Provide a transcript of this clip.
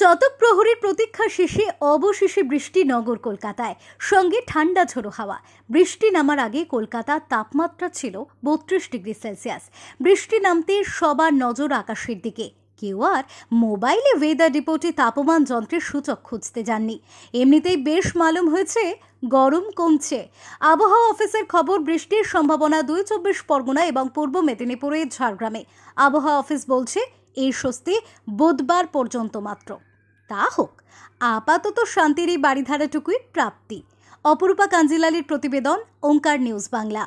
চতক প্রহরের প্রতীক্ষা শেষে অবশেষে বৃষ্টি নগর কলকাতায় সঙ্গে ঠান্ডা ঝোড়ো হাওয়া বৃষ্টি নামার আগে কলকাতার তাপমাত্রা ছিল বত্রিশ ডিগ্রি সেলসিয়াস বৃষ্টি নামতে সবার নজর আকাশের দিকে কেউ আর মোবাইলে ওয়েদার রিপোর্টে তাপমান যন্ত্রের সূচক খুঁজতে যাননি এমনিতেই বেশ মালুম হয়েছে গরম কমছে আবহাওয়া অফিসের খবর বৃষ্টির সম্ভাবনা দুই চব্বিশ পরগনা এবং পূর্ব মেদিনীপুরের ঝাড়গ্রামে আবহাওয়া অফিস বলছে এই স্বস্তি বুধবার পর্যন্ত মাত্র তা হোক আপাতত শান্তির এই বাড়িধারাটুকুই প্রাপ্তি অপরূপা কাঞ্জিলালির প্রতিবেদন ওঙ্কার নিউজ বাংলা